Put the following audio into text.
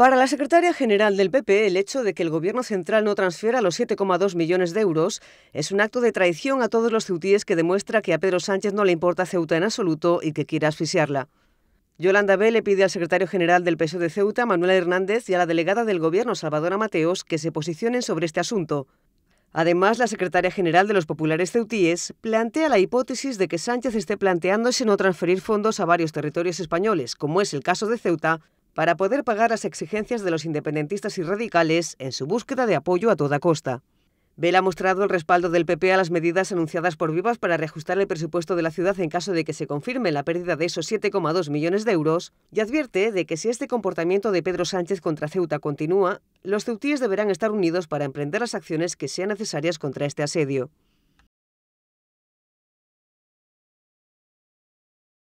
Para la secretaria general del PP, el hecho de que el Gobierno central no transfiera los 7,2 millones de euros es un acto de traición a todos los ceutíes que demuestra que a Pedro Sánchez no le importa Ceuta en absoluto y que quiere asfixiarla. Yolanda B. le pide al secretario general del PSOE de Ceuta, Manuel Hernández, y a la delegada del Gobierno, Salvadora Mateos, que se posicionen sobre este asunto. Además, la secretaria general de los populares ceutíes plantea la hipótesis de que Sánchez esté planteándose no transferir fondos a varios territorios españoles, como es el caso de Ceuta, para poder pagar las exigencias de los independentistas y radicales en su búsqueda de apoyo a toda costa. Bell ha mostrado el respaldo del PP a las medidas anunciadas por Vivas para reajustar el presupuesto de la ciudad en caso de que se confirme la pérdida de esos 7,2 millones de euros y advierte de que si este comportamiento de Pedro Sánchez contra Ceuta continúa, los ceutíes deberán estar unidos para emprender las acciones que sean necesarias contra este asedio.